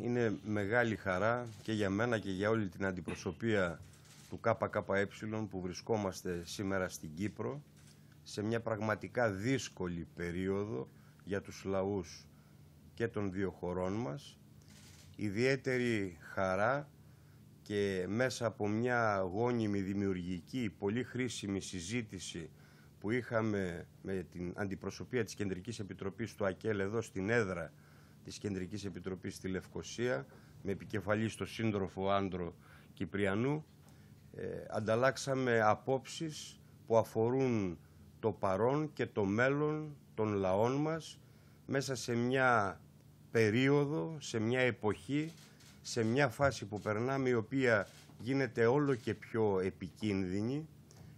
είναι μεγάλη χαρά και για μένα και για όλη την αντιπροσωπεία του ΚΚΕ που βρισκόμαστε σήμερα στην Κύπρο σε μια πραγματικά δύσκολη περίοδο για τους λαούς και των δύο χωρών μας. Ιδιαίτερη χαρά και μέσα από μια γόνιμη δημιουργική, πολύ χρήσιμη συζήτηση που είχαμε με την αντιπροσωπεία της Κεντρικής Επιτροπής του ΑΚΕΛ εδώ στην έδρα της Κεντρικής Επιτροπής στη Λευκοσία με επικεφαλής στο σύντροφο Άντρο Κυπριανού ε, ανταλλάξαμε απόψεις που αφορούν το παρόν και το μέλλον των λαών μας μέσα σε μια περίοδο, σε μια εποχή, σε μια φάση που περνάμε η οποία γίνεται όλο και πιο επικίνδυνη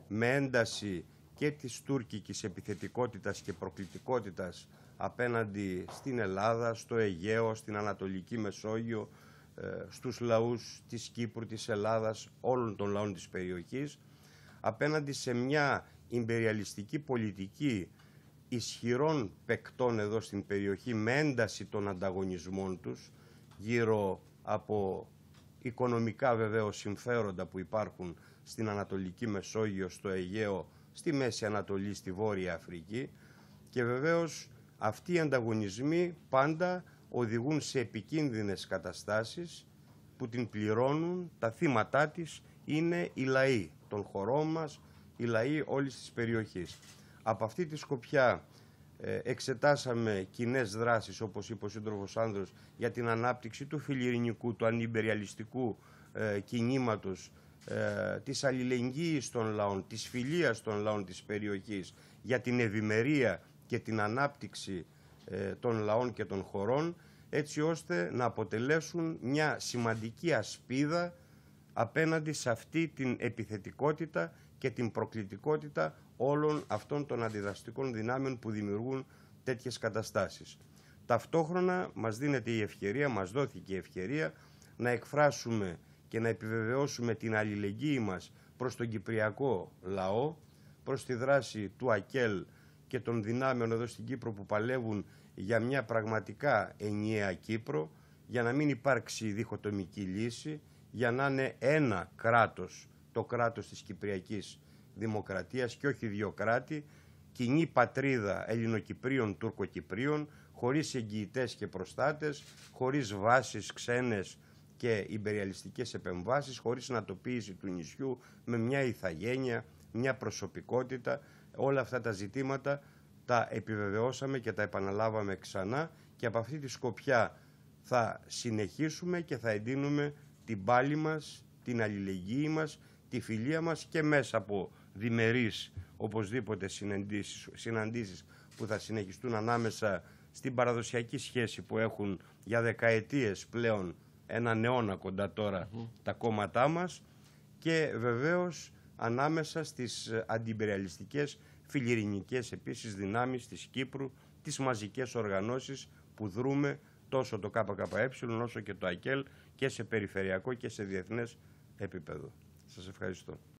με ένταση και της τουρκικής επιθετικότητας και προκλητικότητας απέναντι στην Ελλάδα, στο Αιγαίο, στην Ανατολική Μεσόγειο, ε, στους λαούς της Κύπρου, της Ελλάδας, όλων των λαών της περιοχής, απέναντι σε μια ιμπεριαλιστική πολιτική ισχυρών παικτών εδώ στην περιοχή με ένταση των ανταγωνισμών τους γύρω από οικονομικά βεβαίως συμφέροντα που υπάρχουν στην Ανατολική Μεσόγειο, στο Αιγαίο, στη Μέση Ανατολή, στη Βόρεια Αφρική και βεβαίως αυτοί οι ανταγωνισμοί πάντα οδηγούν σε επικίνδυνες καταστάσεις που την πληρώνουν, τα θύματά της είναι η λαοί των χωρών μας, η λαοί όλης της περιοχής. Από αυτή τη σκοπιά ε, εξετάσαμε κοινές δράσεις, όπως είπε ο σύντροφος Άνδρος, για την ανάπτυξη του φιλιρινικού, του ανυμπεριαλιστικού ε, κινήματος ε, της αλληλεγγύης των λαών, της φιλίας των λαών της περιοχής για την ευημερία και την ανάπτυξη ε, των λαών και των χωρών έτσι ώστε να αποτελέσουν μια σημαντική ασπίδα απέναντι σε αυτή την επιθετικότητα και την προκλητικότητα όλων αυτών των αντιδραστικών δυνάμεων που δημιουργούν τέτοιες καταστάσεις. Ταυτόχρονα μας δίνεται η ευκαιρία, μας δόθηκε η ευκαιρία να εκφράσουμε και να επιβεβαιώσουμε την αλληλεγγύη μας προς τον Κυπριακό λαό, προς τη δράση του ΑΚΕΛ και των δυνάμεων εδώ στην Κύπρο που παλεύουν για μια πραγματικά ενιαία Κύπρο, για να μην υπάρξει διχοτομική λύση, για να είναι ένα κράτος, το κράτος της Κυπριακής Δημοκρατίας και όχι δύο κράτη, κοινή πατρίδα Ελληνοκυπρίων, Τουρκοκυπρίων, χωρίς εγγυητές και προστάτες, χωρίς βάσεις ξένες και υπεριαλιστικές επεμβάσεις χωρίς ανατοποίηση του νησιού με μια ηθαγένεια, μια προσωπικότητα. Όλα αυτά τα ζητήματα τα επιβεβαιώσαμε και τα επαναλάβαμε ξανά και από αυτή τη σκοπιά θα συνεχίσουμε και θα εντείνουμε την πάλη μας, την αλληλεγγύη μας, τη φιλία μας και μέσα από διμερείς οπωσδήποτε συναντήσεις, συναντήσεις που θα συνεχιστούν ανάμεσα στην παραδοσιακή σχέση που έχουν για δεκαετίες πλέον έναν αιώνα κοντά τώρα τα κόμματά μας και βεβαίως ανάμεσα στις ε, αντιμπεριαλιστικές φιλιρινικές επίσης δυνάμεις της Κύπρου, τις μαζικές οργανώσεις που δρούμε τόσο το ΚΚΕ όσο και το ΑΚΕΛ και σε περιφερειακό και σε διεθνές επίπεδο. Σας ευχαριστώ.